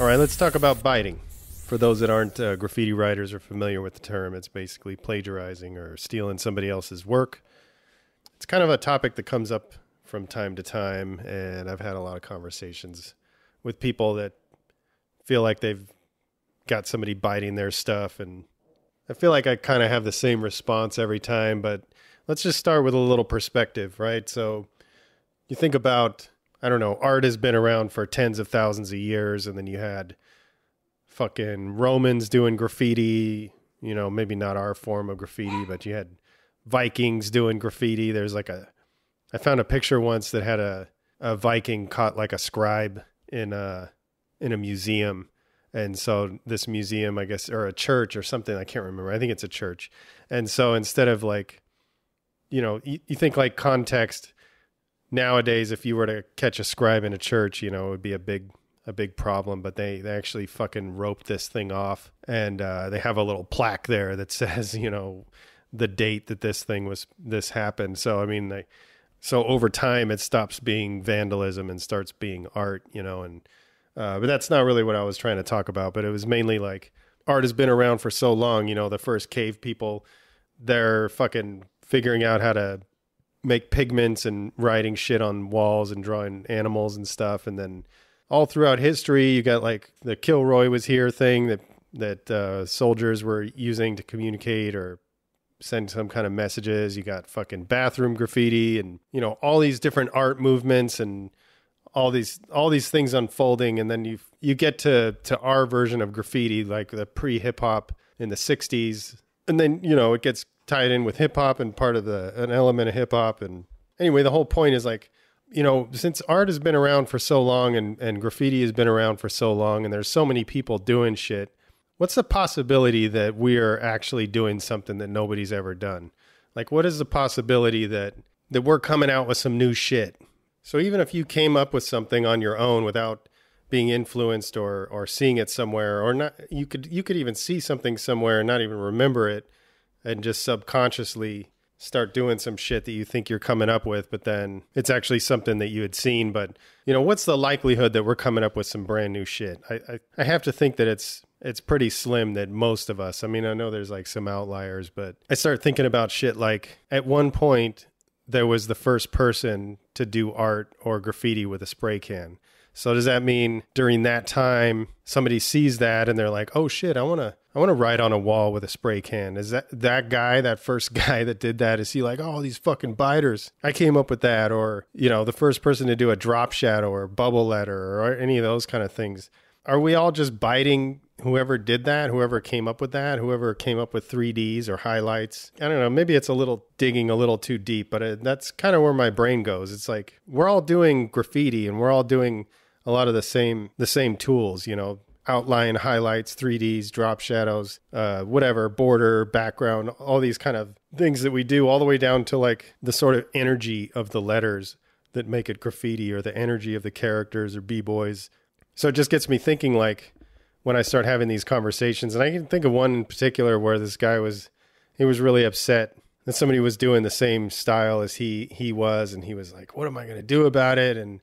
All right, let's talk about biting. For those that aren't uh, graffiti writers or familiar with the term, it's basically plagiarizing or stealing somebody else's work. It's kind of a topic that comes up from time to time, and I've had a lot of conversations with people that feel like they've got somebody biting their stuff and I feel like I kind of have the same response every time, but let's just start with a little perspective, right? So you think about I don't know, art has been around for tens of thousands of years, and then you had fucking Romans doing graffiti, you know, maybe not our form of graffiti, but you had Vikings doing graffiti. There's like a I found a picture once that had a, a Viking caught like a scribe in a in a museum. And so this museum, I guess, or a church or something, I can't remember. I think it's a church. And so instead of like, you know, you, you think like context, nowadays, if you were to catch a scribe in a church, you know, it would be a big a big problem, but they, they actually fucking roped this thing off. And uh, they have a little plaque there that says, you know, the date that this thing was, this happened. So, I mean, they, so over time it stops being vandalism and starts being art, you know, and, uh, but that's not really what I was trying to talk about, but it was mainly like art has been around for so long, you know, the first cave people, they're fucking figuring out how to make pigments and writing shit on walls and drawing animals and stuff. And then all throughout history, you got like the Kilroy was here thing that that uh, soldiers were using to communicate or send some kind of messages. You got fucking bathroom graffiti and you know all these different art movements and all these all these things unfolding and then you you get to to our version of graffiti like the pre hip hop in the 60s and then you know it gets tied in with hip hop and part of the an element of hip hop and anyway the whole point is like you know since art has been around for so long and and graffiti has been around for so long and there's so many people doing shit what's the possibility that we are actually doing something that nobody's ever done like what is the possibility that that we're coming out with some new shit so even if you came up with something on your own without being influenced or or seeing it somewhere or not you could you could even see something somewhere and not even remember it and just subconsciously start doing some shit that you think you're coming up with but then it's actually something that you had seen but you know what's the likelihood that we're coming up with some brand new shit i i, I have to think that it's it's pretty slim that most of us i mean i know there's like some outliers but i start thinking about shit like at one point there was the first person to do art or graffiti with a spray can so does that mean during that time somebody sees that and they're like, "Oh shit, I want to I want to write on a wall with a spray can." Is that that guy, that first guy that did that is he like, "Oh, these fucking biters. I came up with that." Or, you know, the first person to do a drop shadow or bubble letter or any of those kind of things. Are we all just biting whoever did that, whoever came up with that, whoever came up with 3Ds or highlights. I don't know, maybe it's a little digging a little too deep, but it, uh, that's kind of where my brain goes. It's like we're all doing graffiti and we're all doing a lot of the same the same tools. You know, outline, highlights, 3ds, drop shadows, uh, whatever, border, background, all these kind of things that we do, all the way down to like the sort of energy of the letters that make it graffiti or the energy of the characters or b-boys. So it just gets me thinking like when I start having these conversations and I can think of one in particular where this guy was he was really upset that somebody was doing the same style as he he was and he was like what am I going to do about it and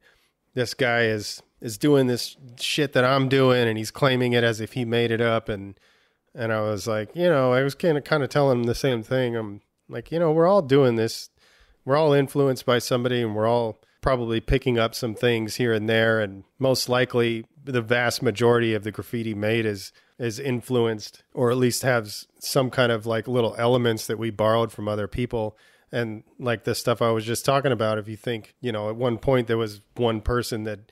this guy is is doing this shit that I'm doing, and he's claiming it as if he made it up. And and I was like, you know, I was kind of kind of telling him the same thing. I'm like, you know, we're all doing this. We're all influenced by somebody, and we're all probably picking up some things here and there. And most likely, the vast majority of the graffiti made is is influenced, or at least has some kind of like little elements that we borrowed from other people and like the stuff I was just talking about, if you think, you know, at one point there was one person that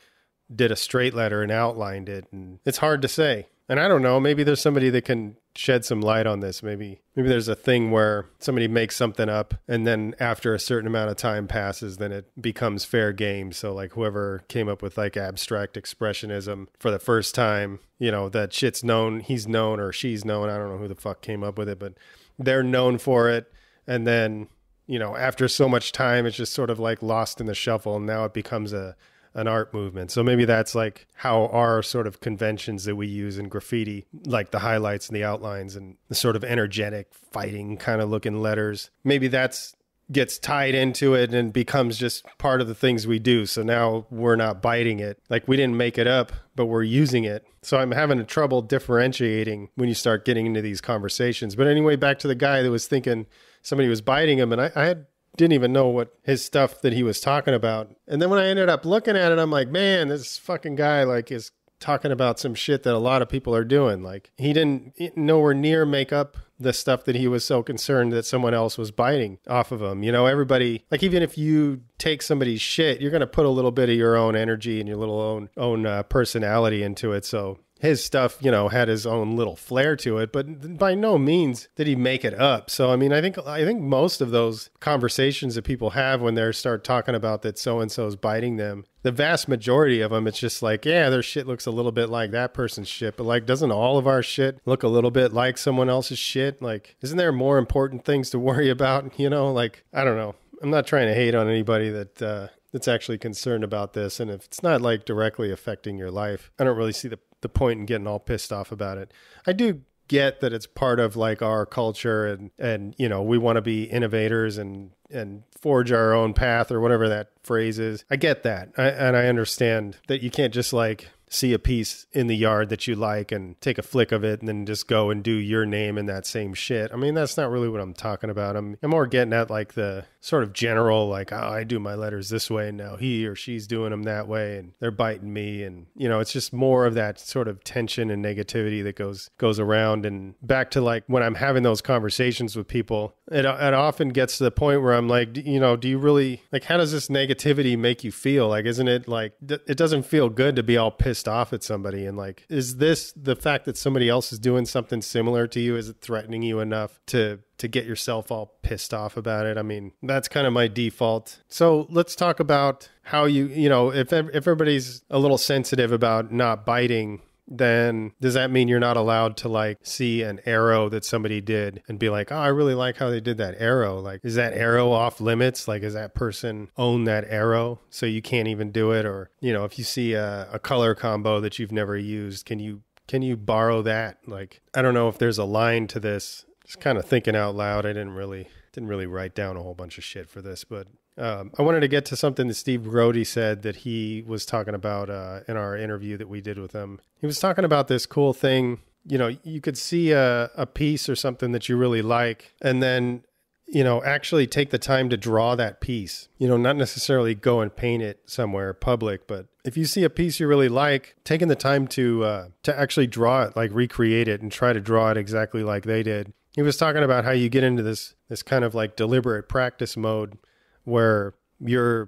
did a straight letter and outlined it and it's hard to say and i don't know maybe there's somebody that can shed some light on this maybe maybe there's a thing where somebody makes something up and then after a certain amount of time passes then it becomes fair game so like whoever came up with like abstract expressionism for the first time you know that shit's known he's known or she's known i don't know who the fuck came up with it but they're known for it and then you know after so much time it's just sort of like lost in the shuffle and now it becomes a an art movement. So maybe that's like how our sort of conventions that we use in graffiti, like the highlights and the outlines and the sort of energetic fighting kind of looking letters, maybe that's gets tied into it and becomes just part of the things we do. So now we're not biting it. Like we didn't make it up, but we're using it. So I'm having a trouble differentiating when you start getting into these conversations. But anyway, back to the guy that was thinking somebody was biting him. And I, I had didn't even know what his stuff that he was talking about. And then when I ended up looking at it, I'm like, man, this fucking guy like is talking about some shit that a lot of people are doing. Like he didn't nowhere near make up the stuff that he was so concerned that someone else was biting off of him. You know, everybody like even if you take somebody's shit, you're going to put a little bit of your own energy and your little own own uh, personality into it. So his stuff, you know, had his own little flair to it, but by no means did he make it up. So I mean, I think I think most of those conversations that people have when they start talking about that so and so is biting them, the vast majority of them, it's just like, yeah, their shit looks a little bit like that person's shit, but like, doesn't all of our shit look a little bit like someone else's shit? Like, isn't there more important things to worry about? You know, like I don't know. I'm not trying to hate on anybody that uh, that's actually concerned about this and if it's not like directly affecting your life i don't really see the, the point in getting all pissed off about it i do get that it's part of like our culture and and you know we want to be innovators and and forge our own path or whatever that phrase is i get that I, and i understand that you can't just like see a piece in the yard that you like and take a flick of it and then just go and do your name in that same shit. I mean, that's not really what I'm talking about. I'm, I'm more getting at like the sort of general, like, oh, I do my letters this way and now he or she's doing them that way and they're biting me. And, you know, it's just more of that sort of tension and negativity that goes, goes around. And back to like when I'm having those conversations with people, it, it often gets to the point where I'm like, you know, do you really, like, how does this negativity make you feel? Like, isn't it like, it doesn't feel good to be all pissed pissed off at somebody and like is this the fact that somebody else is doing something similar to you is it threatening you enough to to get yourself all pissed off about it. I mean, that's kind of my default. So let's talk about how you, you know, if, if everybody's a little sensitive about not biting, then does that mean you're not allowed to like see an arrow that somebody did and be like, oh, I really like how they did that arrow? Like, is that arrow off limits? Like, is that person own that arrow? So you can't even do it. Or, you know, if you see a, a color combo that you've never used, can you? Can you borrow that? Like, I don't know if there's a line to this. Just kind of thinking out loud. I didn't really didn't really write down a whole bunch of shit for this, but um, I wanted to get to something that Steve Brody said that he was talking about uh, in our interview that we did with him. He was talking about this cool thing. You know, you could see a, a piece or something that you really like, and then, you know, actually take the time to draw that piece. You know, not necessarily go and paint it somewhere public, but if you see a piece you really like, taking the time to uh, to actually draw it, like recreate it, and try to draw it exactly like they did. He was talking about how you get into this this kind of like deliberate practice mode where you're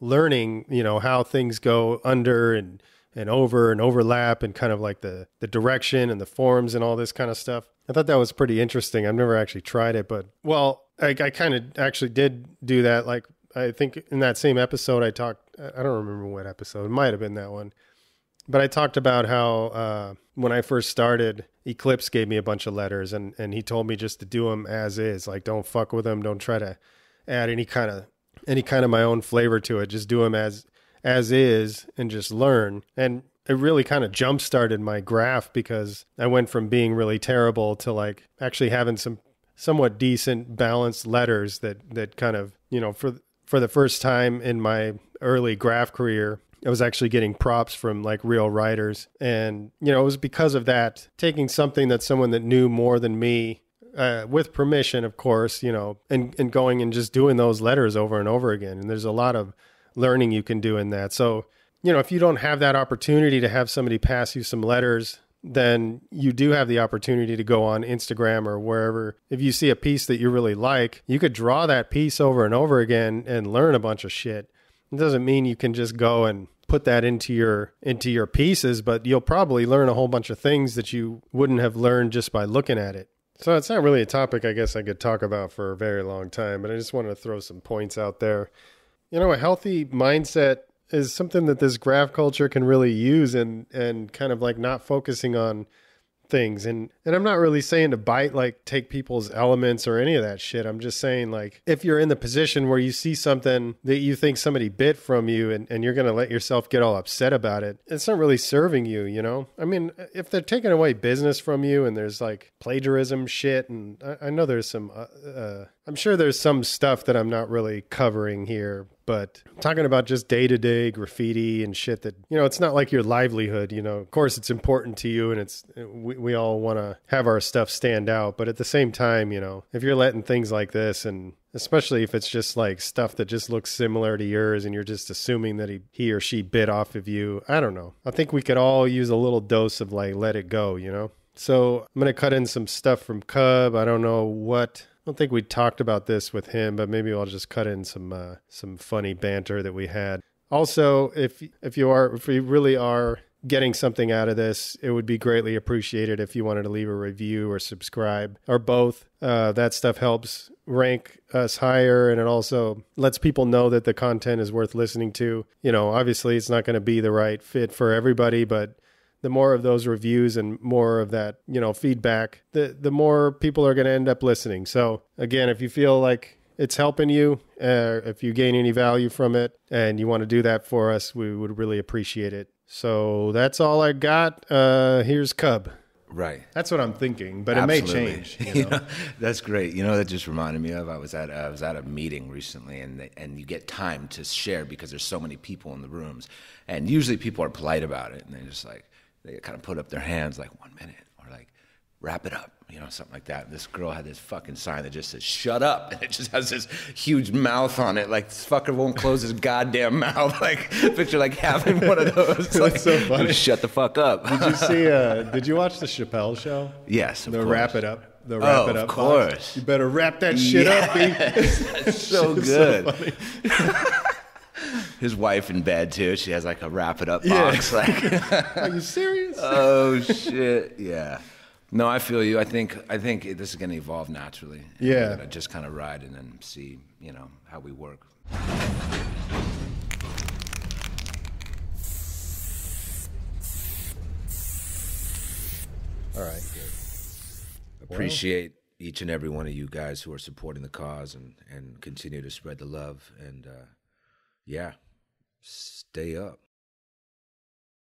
learning, you know, how things go under and and over and overlap and kind of like the the direction and the forms and all this kind of stuff. I thought that was pretty interesting. I've never actually tried it, but well, I, I kind of actually did do that. Like I think in that same episode, I talked. I don't remember what episode. It might have been that one, but I talked about how uh, when I first started, Eclipse gave me a bunch of letters, and and he told me just to do them as is. Like don't fuck with them. Don't try to add any kind of any kind of my own flavor to it. Just do them as as is and just learn. And it really kind of jump started my graph because I went from being really terrible to like actually having some somewhat decent balanced letters that that kind of you know for for the first time in my early graph career I was actually getting props from like real writers. And, you know, it was because of that, taking something that someone that knew more than me uh, with permission, of course, you know, and, and going and just doing those letters over and over again. And there's a lot of learning you can do in that. So, you know, if you don't have that opportunity to have somebody pass you some letters, then you do have the opportunity to go on Instagram or wherever. If you see a piece that you really like, you could draw that piece over and over again and learn a bunch of shit. It doesn't mean you can just go and put that into your into your pieces, but you'll probably learn a whole bunch of things that you wouldn't have learned just by looking at it. So it's not really a topic I guess I could talk about for a very long time, but I just wanted to throw some points out there. You know, a healthy mindset is something that this graph culture can really use and and kind of like not focusing on things and and I'm not really saying to bite like take people's elements or any of that shit. I'm just saying like if you're in the position where you see something that you think somebody bit from you and, and you're gonna let yourself get all upset about it, it's not really serving you, you know? I mean, if they're taking away business from you and there's like plagiarism shit and I, I know there's some uh, uh, I'm sure there's some stuff that I'm not really covering here, but I'm talking about just day to day graffiti and shit that, you know, it's not like your livelihood, you know. Of course, it's important to you and it's, we, we all want to have our stuff stand out. But at the same time, you know, if you're letting things like this and especially if it's just like stuff that just looks similar to yours and you're just assuming that he, he or she bit off of you, I don't know. I think we could all use a little dose of like, let it go, you know? So I'm going to cut in some stuff from Cub. I don't know what don't think we talked about this with him, but maybe I'll just cut in some uh, some funny banter that we had. Also, if if you are if you really are getting something out of this, it would be greatly appreciated if you wanted to leave a review or subscribe or both. Uh, that stuff helps rank us higher and it also lets people know that the content is worth listening to. You know, obviously it's not going to be the right fit for everybody, but the more of those reviews and more of that, you know, feedback, the the more people are going to end up listening. So again, if you feel like it's helping you, uh, if you gain any value from it, and you want to do that for us, we would really appreciate it. So that's all I got. Uh, here's Cub. Right. That's what I'm thinking, but Absolutely. it may change. You know? you know, that's great. You know, that just reminded me of I was at I was at a meeting recently, and they, and you get time to share because there's so many people in the rooms, and usually people are polite about it, and they're just like, they kind of put up their hands like one minute or like wrap it up, you know, something like that. And this girl had this fucking sign that just says "Shut up," and it just has this huge mouth on it. Like this fucker won't close his goddamn mouth. Like picture like having one of those. like, so funny. Shut the fuck up. did you see? Uh, did you watch the Chappelle show? Yes. the course. wrap it up the wrap oh, it up. Of course. Box. You better wrap that shit yes. up, That's so good. So his wife in bed too. She has like a wrap it up box. Yeah. Like, are you serious? oh shit! Yeah. No, I feel you. I think I think this is going to evolve naturally. Yeah. I just kind of ride and then see, you know, how we work. All right. Good. Appreciate well. each and every one of you guys who are supporting the cause and and continue to spread the love and uh, yeah stay up.